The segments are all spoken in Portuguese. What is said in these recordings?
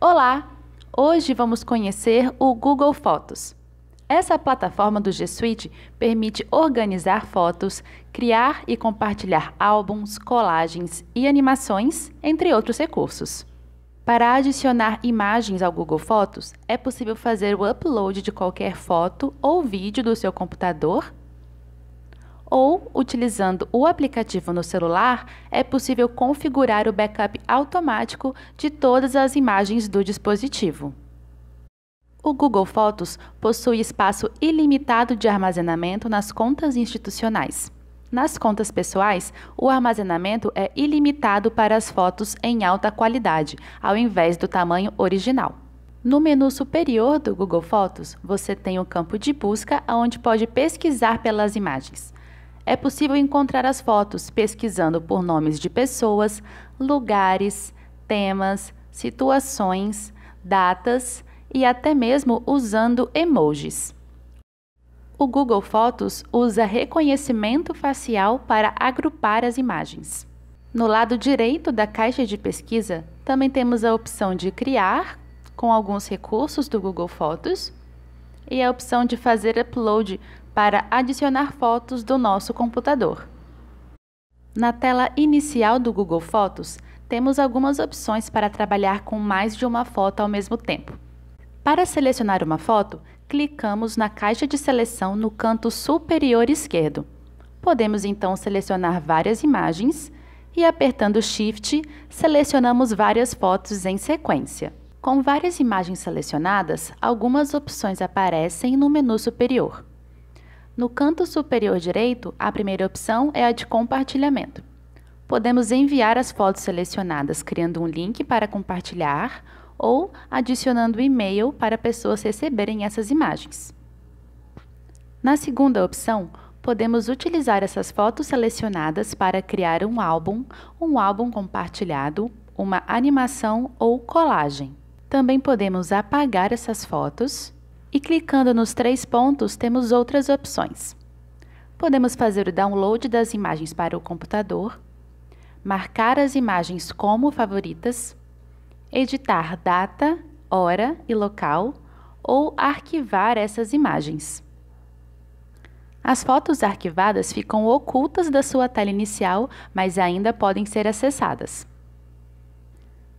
Olá! Hoje vamos conhecer o Google Fotos. Essa plataforma do G Suite permite organizar fotos, criar e compartilhar álbuns, colagens e animações, entre outros recursos. Para adicionar imagens ao Google Fotos, é possível fazer o upload de qualquer foto ou vídeo do seu computador ou utilizando o aplicativo no celular, é possível configurar o backup automático de todas as imagens do dispositivo. O Google Fotos possui espaço ilimitado de armazenamento nas contas institucionais. Nas contas pessoais, o armazenamento é ilimitado para as fotos em alta qualidade, ao invés do tamanho original. No menu superior do Google Fotos, você tem o campo de busca onde pode pesquisar pelas imagens é possível encontrar as fotos pesquisando por nomes de pessoas, lugares, temas, situações, datas e até mesmo usando emojis. O Google Fotos usa reconhecimento facial para agrupar as imagens. No lado direito da caixa de pesquisa, também temos a opção de criar com alguns recursos do Google Fotos e a opção de fazer upload para adicionar fotos do nosso computador. Na tela inicial do Google Fotos, temos algumas opções para trabalhar com mais de uma foto ao mesmo tempo. Para selecionar uma foto, clicamos na caixa de seleção no canto superior esquerdo. Podemos então selecionar várias imagens e apertando Shift, selecionamos várias fotos em sequência. Com várias imagens selecionadas, algumas opções aparecem no menu superior. No canto superior direito, a primeira opção é a de compartilhamento. Podemos enviar as fotos selecionadas criando um link para compartilhar ou adicionando e-mail para pessoas receberem essas imagens. Na segunda opção, podemos utilizar essas fotos selecionadas para criar um álbum, um álbum compartilhado, uma animação ou colagem. Também podemos apagar essas fotos e clicando nos três pontos, temos outras opções. Podemos fazer o download das imagens para o computador, marcar as imagens como favoritas, editar data, hora e local ou arquivar essas imagens. As fotos arquivadas ficam ocultas da sua tela inicial, mas ainda podem ser acessadas.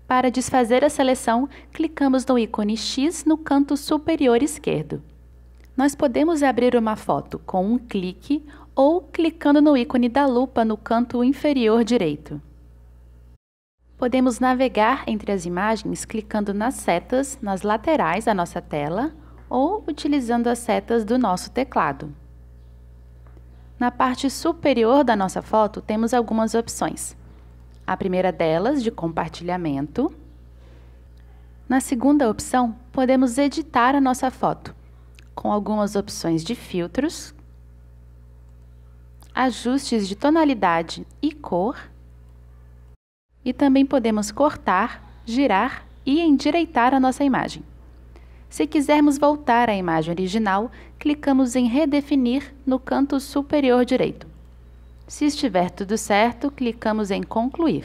Para desfazer a seleção, clicamos no ícone X no canto superior esquerdo. Nós podemos abrir uma foto com um clique ou clicando no ícone da lupa no canto inferior direito. Podemos navegar entre as imagens clicando nas setas nas laterais da nossa tela ou utilizando as setas do nosso teclado. Na parte superior da nossa foto, temos algumas opções. A primeira delas, de compartilhamento. Na segunda opção, podemos editar a nossa foto, com algumas opções de filtros, ajustes de tonalidade e cor. E também podemos cortar, girar e endireitar a nossa imagem. Se quisermos voltar à imagem original, clicamos em Redefinir no canto superior direito. Se estiver tudo certo, clicamos em concluir.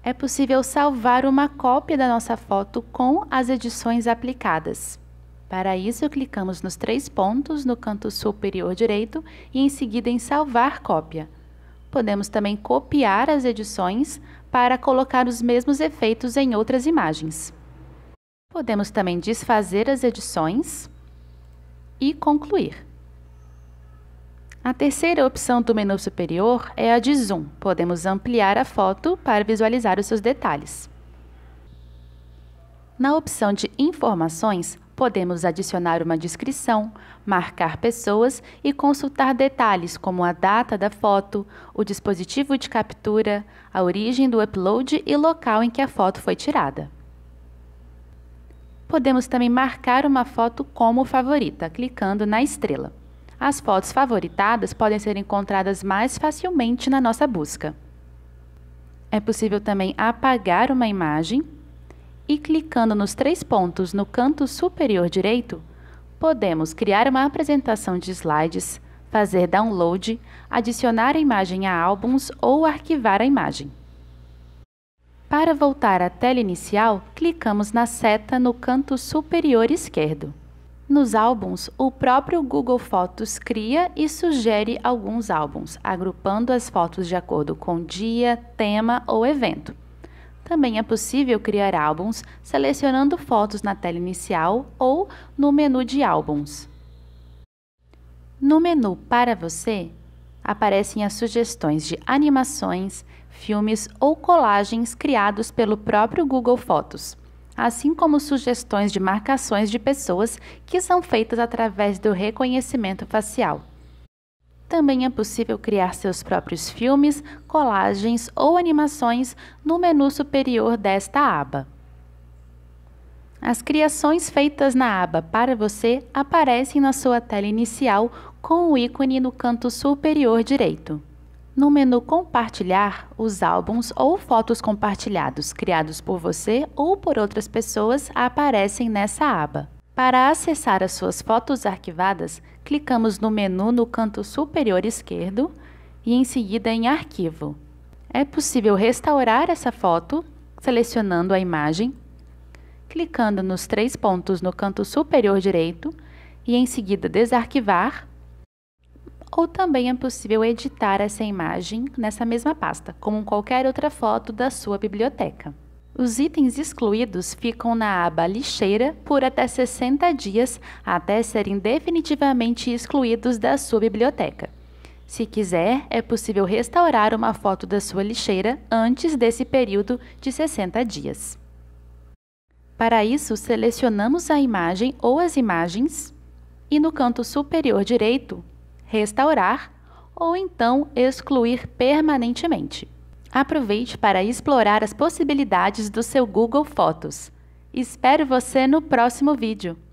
É possível salvar uma cópia da nossa foto com as edições aplicadas. Para isso, clicamos nos três pontos no canto superior direito e em seguida em salvar cópia. Podemos também copiar as edições para colocar os mesmos efeitos em outras imagens. Podemos também desfazer as edições e concluir. A terceira opção do menu superior é a de zoom. Podemos ampliar a foto para visualizar os seus detalhes. Na opção de informações, podemos adicionar uma descrição, marcar pessoas e consultar detalhes como a data da foto, o dispositivo de captura, a origem do upload e local em que a foto foi tirada. Podemos também marcar uma foto como favorita, clicando na estrela. As fotos favoritadas podem ser encontradas mais facilmente na nossa busca. É possível também apagar uma imagem e clicando nos três pontos no canto superior direito, podemos criar uma apresentação de slides, fazer download, adicionar a imagem a álbuns ou arquivar a imagem. Para voltar à tela inicial, clicamos na seta no canto superior esquerdo. Nos álbuns, o próprio Google Fotos cria e sugere alguns álbuns, agrupando as fotos de acordo com dia, tema ou evento. Também é possível criar álbuns selecionando fotos na tela inicial ou no menu de álbuns. No menu Para você, aparecem as sugestões de animações, filmes ou colagens criados pelo próprio Google Fotos assim como sugestões de marcações de pessoas que são feitas através do reconhecimento facial. Também é possível criar seus próprios filmes, colagens ou animações no menu superior desta aba. As criações feitas na aba Para Você aparecem na sua tela inicial com o ícone no canto superior direito. No menu Compartilhar, os álbuns ou fotos compartilhados criados por você ou por outras pessoas aparecem nessa aba. Para acessar as suas fotos arquivadas, clicamos no menu no canto superior esquerdo e em seguida em Arquivo. É possível restaurar essa foto selecionando a imagem, clicando nos três pontos no canto superior direito e em seguida desarquivar ou também é possível editar essa imagem nessa mesma pasta, como qualquer outra foto da sua biblioteca. Os itens excluídos ficam na aba Lixeira por até 60 dias até serem definitivamente excluídos da sua biblioteca. Se quiser, é possível restaurar uma foto da sua lixeira antes desse período de 60 dias. Para isso, selecionamos a imagem ou as imagens e no canto superior direito restaurar ou então excluir permanentemente. Aproveite para explorar as possibilidades do seu Google Fotos. Espero você no próximo vídeo!